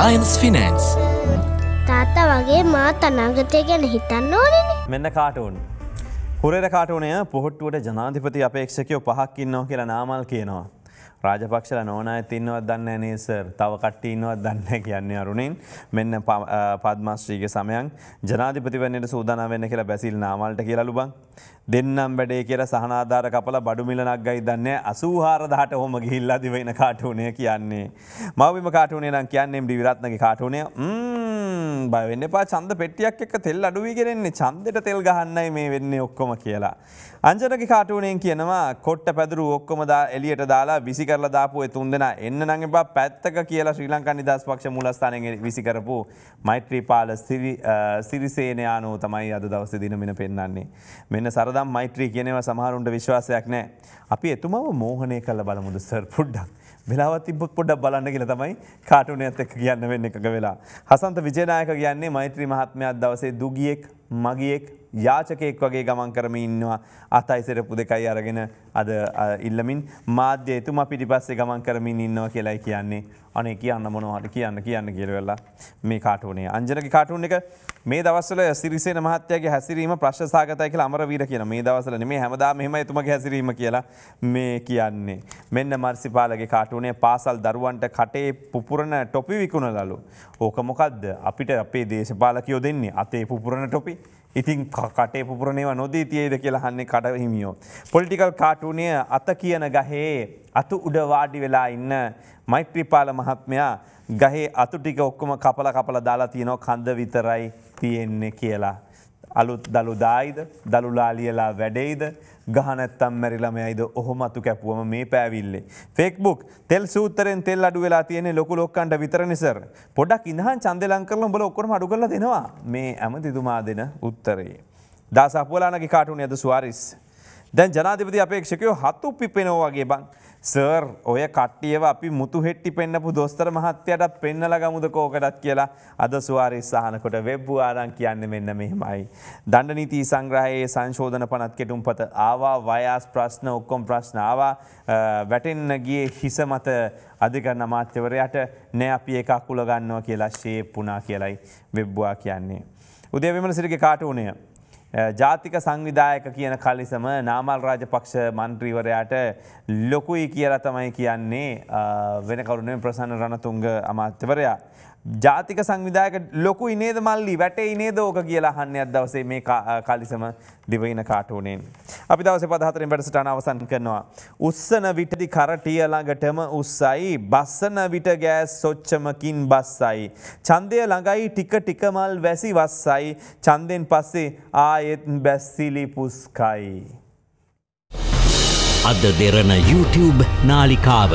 Lines finance තාත්තා වගේ මාත් අනාගතය ගැන හිතන්න ඕනන මෙන්න කාටුන් හුරෙර කාටුනය පොහොට්ටුවට ජනාධිපති අපේක්ෂකයෝ පහක් ඉන්නෝ කියලා නාමල් කියනවා රාජපක්ෂල නෝනායත් ඉන්නවත් දන්න නේසර් තව කට්ට ඉන්නවත් දන්න කියන්නේ අරුණින් මෙන්න පද්මශ්‍රීක සමයන් ජනාධිපතිවන්නට සූදානාවන්න කියලා බැසිල් නාමල්ට කියලලුබන් දෙන්නම් වැඩේ කියර සහනාධාර කපල බඩුමිලනක් ගයි දන්න අසූහාරදාට හොම ගිල්ලදි වෙන කාටුනය කියන්නේ මවිම කාටුනේ නම් කියන්නේ විරත්නගේ කාටුනය ම්. බයවෙන්න පා චන්ද පෙටියක් එක තෙල් අඩුවීගෙනෙන්නේ චන්දට තෙල් ගහන්නයි මේ වෙන්නේ ඔක්කොම කියලා. අංජනක කාටුවනෙන් කියනවා කොට්ට පැදුරු ඔක්කොම දා එලියට දාලා විසි කරලා දාපුුව තුන් දෙෙන එන්න නඟ එපා පැත්තක කියලා ශ්‍රී ලංකා නිදස් පක්ෂ මුලස්ථානය විසිකරපු මෛත්‍රී පාල සිරිසේනයානෝ තමයි අද දවස දිනමින පෙන්න්නන්නේ. මෙන්න සරදම් මෛත්‍රී කියනව සමහරුන්ට විශ්වාසයක් නෑ. අපි එතුමම මෝහනය කල බලමුද සර් පුඩ්ඩක්. වෙලාවත් තිබොත් පොඩ්ඩක් බලන්න කියලා තමයි කාටුනයත් එක්ක කියන්න වෙන්න එක වෙලා. හසන්ත විජනායක නායක කියන්නේ මෛත්‍රී මහත්මයක් දවසේ දුගියෙක් මගියෙක් යාචකයෙක් වගේ ගමන් කරම ඉන්නවා අතයි සෙරපු දෙකයි අරගෙන අද ඉල්ලමින් මාධ්‍යයතුම පිටිපස්සේ ගමන් කරමින් ඉන්නවා කියලයි කියන්නේ අනේ කියන්න මොනවාට කියන්න කියන්න කියලවෙල්ලා මේ කාටුනේ අංජනක කාටුන් එක මේ දවස්සල සිරිසේ මහත්‍යගේ හැසිරීම ප්‍රශ්සාගතයක අමරවීර කියන මේ දවසල මේ හැමදා මෙම එතුම හැසිරීම කියලා මේ කියන්නේ. මෙන්න මර්සිපාලගේ කාටුනේ පාසල් දරුවන්ට කටේ පුපුරණ ટොපි විකුණලලු. ඕක මොකක්ද අපිට අපේ දේශපාලකයෝ දෙන්නේ අතේ පුපුරණ ටොපි ඉතින් කටේ පුරණේව නොදී තියේද කියලා හන්නේ කට හිමියෝ. පොලිටිකල් කාටුනය අත කියන ගහේ අතු උඩවාඩි වෙලා ඉන්න මෛත්‍රීපාල මහත්මයා ගහේ අතු ටික ඔක්කොම කපල කපල දාලා තියනෝ කන්ද විතරයි තියෙන්නේ කියලා. අලුත් දළුදායිද දළුලා ලියලා වැඩෙයිද ගහනැත්තම් මැරිලමයයිද ඔහොමතු කැපුවම මේ පැවිල්ලේ. ෆෙක්බුක් තෙල් සූතරෙන් තෙල් අඩු වෙලා තියෙන ලොකු ලොක්කන්ට විතර නිසර පොඩක් ඉඳහන් චන්දලංකරල බල ඔක්කොම අඩුගල දෙනවා මේ ඇම තිතුමා දෙන උත්තරයේ. දාසපුලානගේ කාටුන ඇද ස්වාරිස්. දැන් ජනාධිපති අපේක්ෂකයෝ හතු පිපෙනෝ වගේ බං. සර් ඔය කට්ටියව අපි මුතු හෙට්ටි පෙන්න්නපු දොස්තර මහත්තයට පෙන්නල ගමුද කෝකටත් කියලා අද සවාරි සාහනකොට වෙබ්බු ආරං කියන්න මෙන්න මෙහෙමයි. දණ්ඩනීති සංග්‍රහයේ සංශෝධන පනත් කෙටුම් පත ආවා වයාස් ප්‍රශ්න ඔක්කොම් ප්‍රශ්නාවා වැටෙන්න ගිය හිස මත අධිකරන මාත්‍යවරයට නෑ අපි එකක් කුලගන්නවා කියලා ශේප්පුනා කියලයි වෙබ්බවා කියන්නේ. උදේ විමල සිරිගේ කාටුනය ජාතික සංවිධායක කියන කලිසම නාමල් රාජපක්ෂ මන්ත්‍රීවරයාට ලොකුයි කියලා තමයි කියන්නේ වෙන කරුණෙන් ප්‍රසන්න රණතුංග අමාත්‍යවරයා. ජාතික සංවිධායක ලොකු ඉනේද මල්ලි වැට ඉනේ දෝක කියලා හන්න අද දවසේ මේ කලිසම දිවයින කාටුනෙන්. අපි දවස පදහතරෙන් වැඩසටන අවසන් කරනවා. උත්සන විටදි කරටිය ළඟටම උත්සයි බස්සන විට ගෑස් සොච්චමකින් බස්සයි. චන්දය ළඟයි ටික ටිකමල් වැසි වස්සයි චන්දෙන් පස්සේ ආයෙත් බැස්සිලි පුස්කයි. අද දෙරන YouTube නාලිකාව.